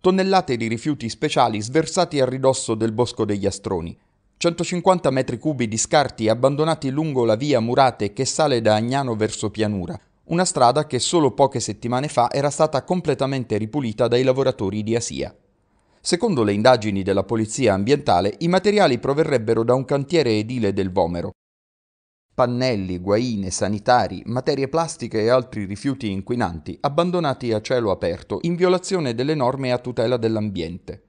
tonnellate di rifiuti speciali sversati a ridosso del Bosco degli Astroni, 150 metri cubi di scarti abbandonati lungo la via Murate che sale da Agnano verso Pianura, una strada che solo poche settimane fa era stata completamente ripulita dai lavoratori di Asia. Secondo le indagini della Polizia Ambientale, i materiali proverrebbero da un cantiere edile del Vomero, pannelli, guaine, sanitari, materie plastiche e altri rifiuti inquinanti abbandonati a cielo aperto in violazione delle norme a tutela dell'ambiente.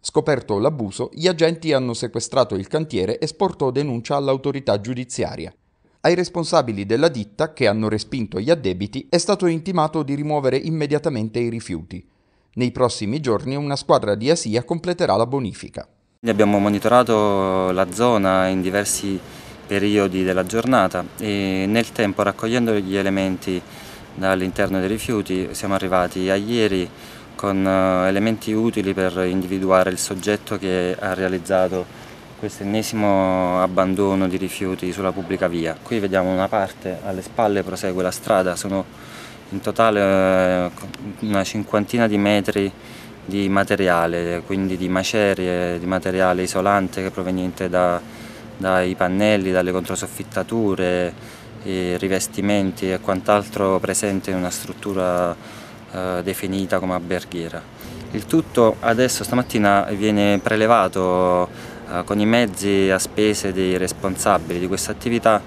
Scoperto l'abuso, gli agenti hanno sequestrato il cantiere e sporto denuncia all'autorità giudiziaria. Ai responsabili della ditta, che hanno respinto gli addebiti, è stato intimato di rimuovere immediatamente i rifiuti. Nei prossimi giorni una squadra di ASIA completerà la bonifica. Abbiamo monitorato la zona in diversi periodi della giornata e nel tempo raccogliendo gli elementi dall'interno dei rifiuti siamo arrivati a ieri con eh, elementi utili per individuare il soggetto che ha realizzato questo ennesimo abbandono di rifiuti sulla pubblica via. Qui vediamo una parte, alle spalle prosegue la strada, sono in totale eh, una cinquantina di metri di materiale, quindi di macerie, di materiale isolante proveniente da dai pannelli, dalle controsoffittature, i rivestimenti e quant'altro presente in una struttura eh, definita come alberghiera. Il tutto adesso stamattina viene prelevato eh, con i mezzi a spese dei responsabili di questa attività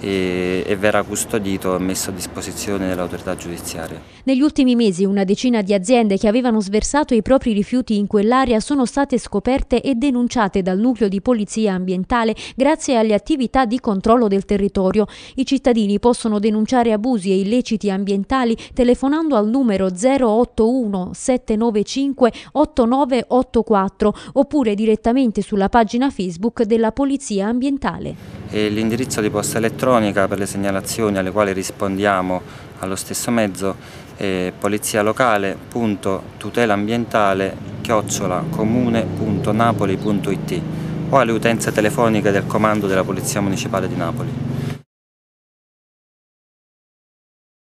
e, e, verrà custodito e messo a disposizione dell'autorità giudiziaria. Negli ultimi mesi una decina di aziende che avevano sversato i propri rifiuti in quell'area sono state scoperte e denunciate dal nucleo di polizia ambientale grazie alle attività di controllo del territorio. I cittadini possono denunciare abusi e illeciti ambientali telefonando al numero 081 795 8984 oppure direttamente sulla pagina Facebook della Polizia Ambientale l'indirizzo di posta elettronica per le segnalazioni alle quali rispondiamo allo stesso mezzo è polizialocale.tutelaambientale.comune.napoli.it o alle utenze telefoniche del Comando della Polizia Municipale di Napoli.